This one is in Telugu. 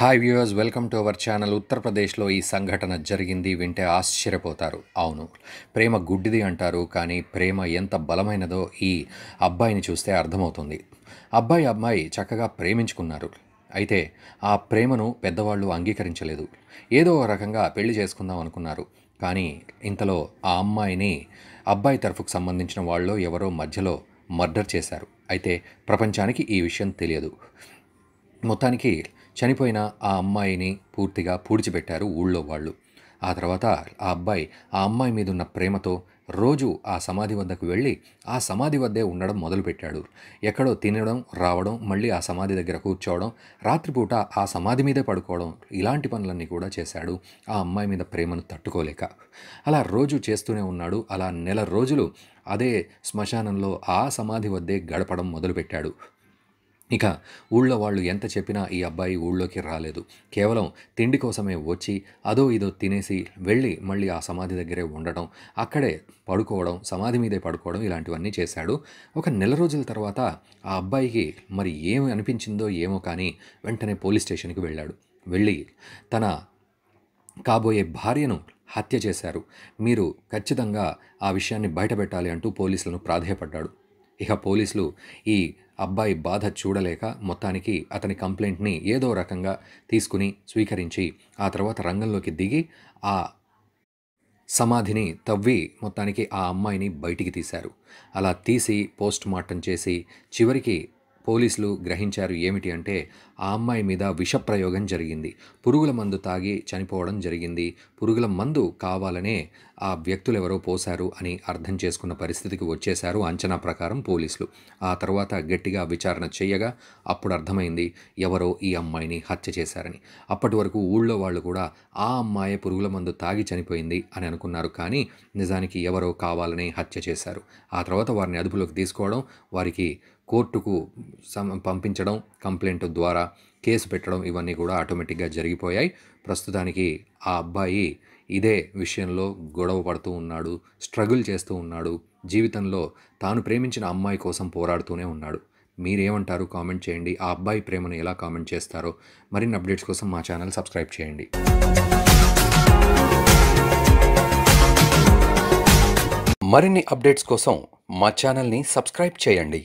hi viewers welcome to our channel ఉత్తరప్రదేశ్లో ఈ సంఘటన జరిగింది వింటే ఆశ్చర్యపోతారు అవును ప్రేమ గుడ్డిది అంటారు కానీ ప్రేమ ఎంత బలమైనదో ఈ అబ్బాయిని చూస్తే అర్థమవుతుంది అబ్బాయి అమ్మాయి చక్కగా ప్రేమించుకున్నారు అయితే ఆ ప్రేమను పెద్దవాళ్ళు అంగీకరించలేదు ఏదో రకంగా పెళ్లి చేసుకుందాం అనుకున్నారు కానీ ఇంతలో ఆ అమ్మాయిని అబ్బాయి తరఫుకు సంబంధించిన వాళ్ళు ఎవరో మధ్యలో మర్డర్ చేశారు అయితే ప్రపంచానికి ఈ విషయం తెలియదు మొత్తానికి చనిపోయిన ఆ అమ్మాయిని పూర్తిగా పూడ్చిపెట్టారు ఊళ్ళో వాళ్ళు ఆ తర్వాత ఆ అబ్బాయి ఆ అమ్మాయి మీద ఉన్న ప్రేమతో రోజు ఆ సమాధి వద్దకు వెళ్ళి ఆ సమాధి వద్దే ఉండడం మొదలుపెట్టాడు ఎక్కడో తినడం రావడం మళ్ళీ ఆ సమాధి దగ్గర కూర్చోవడం రాత్రిపూట ఆ సమాధి మీదే పడుకోవడం ఇలాంటి పనులన్నీ కూడా చేశాడు ఆ అమ్మాయి మీద ప్రేమను తట్టుకోలేక అలా రోజు చేస్తూనే ఉన్నాడు అలా నెల రోజులు అదే శ్మశానంలో ఆ సమాధి వద్దే గడపడం మొదలుపెట్టాడు ఇక ఊళ్ళో వాళ్ళు ఎంత చెప్పినా ఈ అబ్బాయి ఊళ్ళోకి రాలేదు కేవలం తిండి కోసమే వచ్చి అదో ఇదో తినేసి వెళ్ళి మళ్ళీ ఆ సమాధి దగ్గరే ఉండడం అక్కడే పడుకోవడం సమాధి మీదే పడుకోవడం ఇలాంటివన్నీ చేశాడు ఒక నెల రోజుల తర్వాత ఆ అబ్బాయికి మరి ఏమి అనిపించిందో ఏమో కానీ వెంటనే పోలీస్ స్టేషన్కి వెళ్ళాడు వెళ్ళి తన కాబోయే భార్యను హత్య చేశారు మీరు ఖచ్చితంగా ఆ విషయాన్ని బయటపెట్టాలి అంటూ పోలీసులను ప్రాధేయపడ్డాడు ఇక పోలీసులు ఈ అబ్బాయి బాధ చూడలేక మొత్తానికి అతని కంప్లైంట్ని ఏదో రకంగా తీసుకుని స్వీకరించి ఆ తర్వాత రంగంలోకి దిగి ఆ సమాధిని తవ్వి మొత్తానికి ఆ అమ్మాయిని బయటికి తీశారు అలా తీసి పోస్ట్ మార్టం చేసి చివరికి పోలీసులు గ్రహించారు ఏమిటి అంటే ఆ అమ్మాయి మీద విషప్రయోగం జరిగింది పురుగుల మందు తాగి చనిపోవడం జరిగింది పురుగుల మందు కావాలనే ఆ వ్యక్తులు ఎవరో పోశారు అని అర్థం చేసుకున్న పరిస్థితికి వచ్చేశారు అంచనా ప్రకారం పోలీసులు ఆ తర్వాత గట్టిగా విచారణ చేయగా అప్పుడు అర్థమైంది ఎవరో ఈ అమ్మాయిని హత్య చేశారని అప్పటి వరకు ఊళ్ళో వాళ్ళు కూడా ఆ అమ్మాయి పురుగుల మందు తాగి చనిపోయింది అని అనుకున్నారు కానీ నిజానికి ఎవరో కావాలని హత్య చేశారు ఆ తర్వాత వారిని అదుపులోకి తీసుకోవడం వారికి కోర్టుకు పంపించడం కంప్లైంట్ ద్వారా కేసు పెట్టడం ఇవన్నీ కూడా ఆటోమేటిక్గా జరిగిపోయాయి ప్రస్తుతానికి ఆ అబ్బాయి ఇదే విషయంలో గొడవ పడుతూ ఉన్నాడు స్ట్రగుల్ చేస్తూ ఉన్నాడు జీవితంలో తాను ప్రేమించిన అమ్మాయి కోసం పోరాడుతూనే ఉన్నాడు మీరేమంటారు కామెంట్ చేయండి ఆ అబ్బాయి ప్రేమను ఎలా కామెంట్ చేస్తారో మరిన్ని అప్డేట్స్ కోసం మా ఛానల్ సబ్స్క్రైబ్ చేయండి మరిన్ని అప్డేట్స్ కోసం మా ఛానల్ని సబ్స్క్రైబ్ చేయండి